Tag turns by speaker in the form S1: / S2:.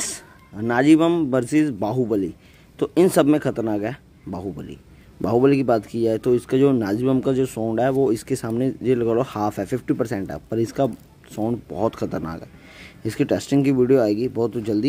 S1: नाजीबम versus Baahubali तो इन सब में ख़तरनाक है बाहुबली बाहुबली की बात की जाए तो इसका जो नाजीबम का जो साउंड है वो इसके सामने ये लगा लो हाफ है फिफ्टी परसेंट है पर इसका साउंड बहुत ख़तरनाक है इसकी टेस्टिंग की वीडियो आएगी बहुत जल्दी